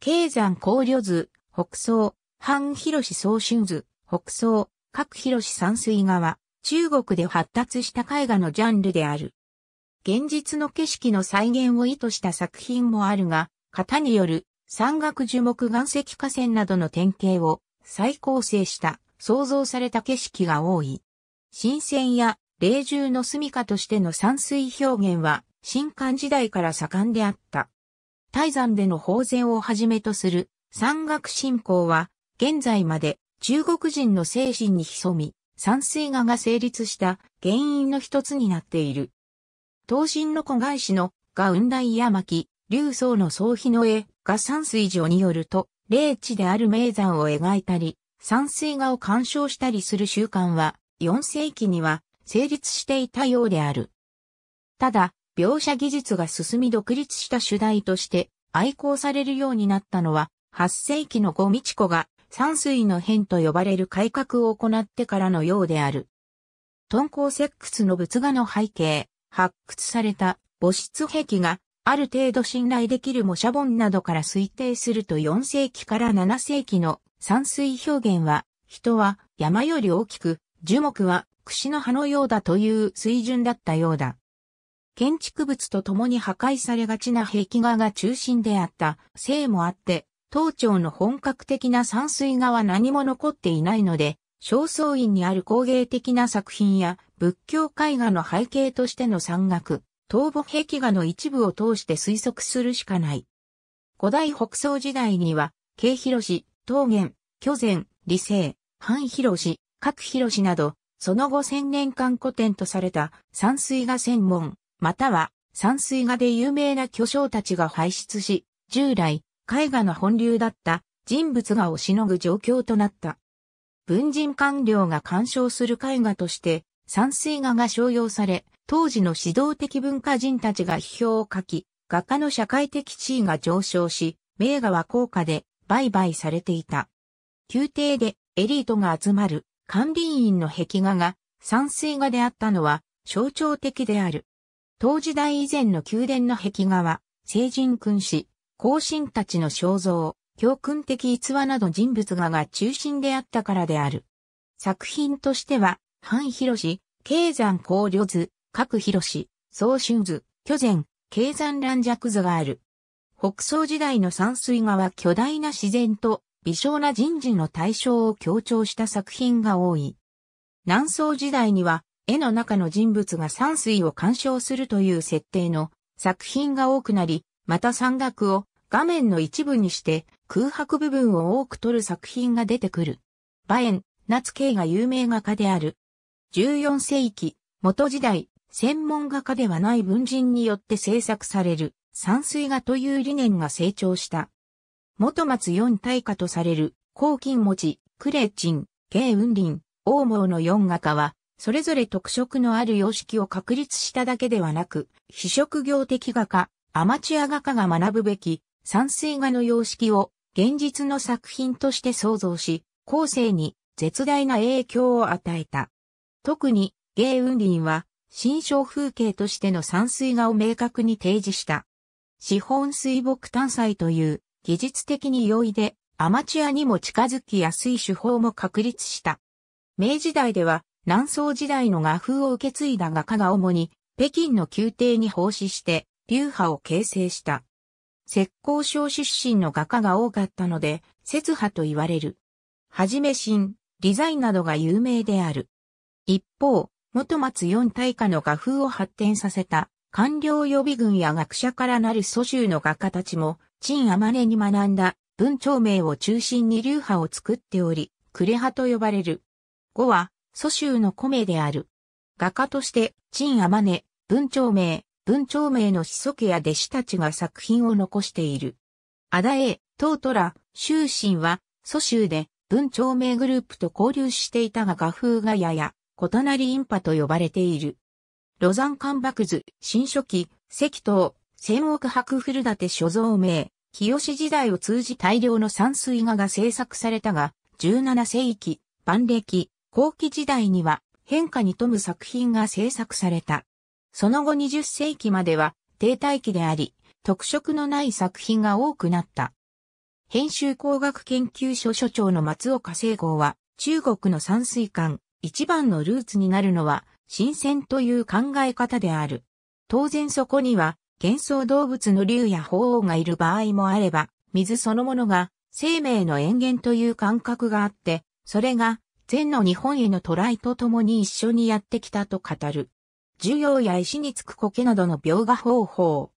経山考慮図、北総、半広総春図、北総、各広山水は、中国で発達した絵画のジャンルである。現実の景色の再現を意図した作品もあるが、型による山岳樹木岩石河川などの典型を再構成した創造された景色が多い。新鮮や霊獣の住処としての山水表現は新漢時代から盛んであった。泰山での法然をはじめとする山岳信仰は、現在まで中国人の精神に潜み、山水画が成立した原因の一つになっている。東進の子返しのが雲大山巻、竜宗の総日の絵が山水上によると、霊地である名山を描いたり、山水画を鑑賞したりする習慣は、4世紀には成立していたようである。ただ、描写技術が進み独立した主題として愛好されるようになったのは、8世紀の後美智子が山水の変と呼ばれる改革を行ってからのようである。敦煌石窟の仏画の背景、発掘された母室壁がある程度信頼できる模写本などから推定すると4世紀から7世紀の山水表現は、人は山より大きく、樹木は櫛の葉のようだという水準だったようだ。建築物と共に破壊されがちな壁画が中心であったせいもあって、東町の本格的な山水画は何も残っていないので、正倉院にある工芸的な作品や仏教絵画の背景としての山岳、東部壁画の一部を通して推測するしかない。古代北宋時代には、京広市、桃源、巨前、理性、半広市、各広市など、その後千年間古典とされた山水画専門、または山水画で有名な巨匠たちが輩出し、従来、絵画の本流だった人物が押しのぐ状況となった。文人官僚が鑑賞する絵画として、山水画が商用され、当時の指導的文化人たちが批評を書き、画家の社会的地位が上昇し、名画は高価で売買されていた。宮廷でエリートが集まる管理員の壁画が山水画であったのは象徴的である。当時代以前の宮殿の壁画は、聖人君子、後進たちの肖像、教訓的逸話など人物画が中心であったからである。作品としては、範広氏、経山光慮図、各広氏、総春図、巨前、経山乱弱図がある。北宋時代の山水画は巨大な自然と微小な人事の対象を強調した作品が多い。南宋時代には絵の中の人物が山水を鑑賞するという設定の作品が多くなり、また山岳を画面の一部にして空白部分を多く取る作品が出てくる。馬園、夏慶が有名画家である。14世紀、元時代、専門画家ではない文人によって制作される山水画という理念が成長した。元松四大家とされる、黄金持ち、クレチン、慶雲林、王毛の四画家は、それぞれ特色のある様式を確立しただけではなく、非職業的画家、アマチュア画家が学ぶべき、山水画の様式を現実の作品として創造し、後世に絶大な影響を与えた。特に、芸雲林は、新章風景としての山水画を明確に提示した。資本水墨単彩という、技術的に容易で、アマチュアにも近づきやすい手法も確立した。明治代では、南宋時代の画風を受け継いだ画家が主に北京の宮廷に奉仕して流派を形成した。石膏省出身の画家が多かったので、節派と言われる。はじめ新、理財などが有名である。一方、元松四大家の画風を発展させた官僚予備軍や学者からなる蘇州の画家たちも、陳天音に学んだ文長名を中心に流派を作っており、呉派と呼ばれる。後は、蘇州の米である。画家として、陳天音、文長明、文長明の子家や弟子たちが作品を残している。あだえ、A、東都ら、周身は、蘇州で、文長明グループと交流していたが画風がやや、異なりインパと呼ばれている。ロザン関白図、新書記、石刀、千億白古立所蔵名、清時代を通じ大量の山水画が制作されたが、17世紀、万暦、後期時代には変化に富む作品が制作された。その後20世紀までは停滞期であり、特色のない作品が多くなった。編集工学研究所所長の松岡聖号は、中国の山水館、一番のルーツになるのは、新鮮という考え方である。当然そこには、幻想動物の竜や鳳凰がいる場合もあれば、水そのものが生命の延源という感覚があって、それが禅の日本への渡来と共に一緒にやってきたと語る。授業や石につく苔などの描画方法。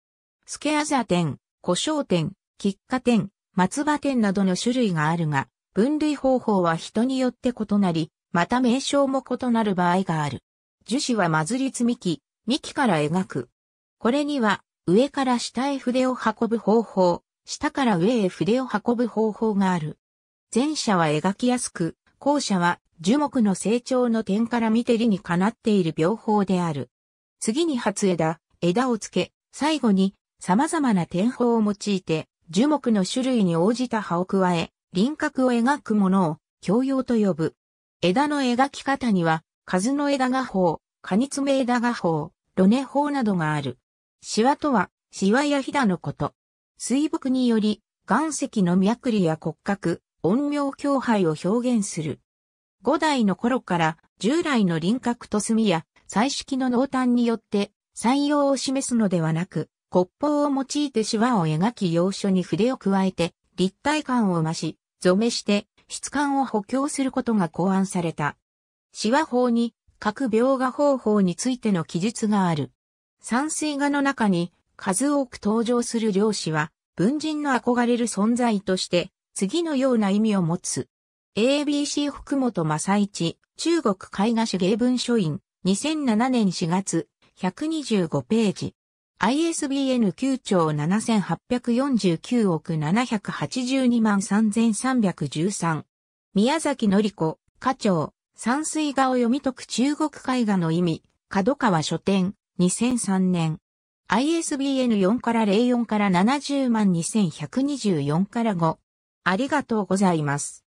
スケアザ店、古商店、喫茶店、松葉店などの種類があるが、分類方法は人によって異なり、また名称も異なる場合がある。樹脂はまずりつみき、幹から描く。これには、上から下へ筆を運ぶ方法、下から上へ筆を運ぶ方法がある。前者は描きやすく、後者は樹木の成長の点から見て理にかなっている病法である。次に初枝、枝をつけ、最後に様々な点法を用いて、樹木の種類に応じた葉を加え、輪郭を描くものを教養と呼ぶ。枝の描き方には、数の枝画法、果実ツ枝画法、露根法などがある。シワとは、シワやヒダのこと。水木により、岩石の脈理や骨格、陰陽教配を表現する。五代の頃から従来の輪郭と墨や彩色の濃淡によって採用を示すのではなく、骨法を用いてシワを描き要所に筆を加えて立体感を増し、染めして質感を補強することが考案された。シワ法に各描画方法についての記述がある。山水画の中に数多く登場する漁師は文人の憧れる存在として次のような意味を持つ。ABC 福本正一、中国絵画史芸文書院、2007年4月、125ページ。ISBN 9兆7849億782万3313。宮崎のり子、課長、山水画を読み解く中国絵画の意味、角川書店、2003年。ISBN4 から04から70万2124から5。ありがとうございます。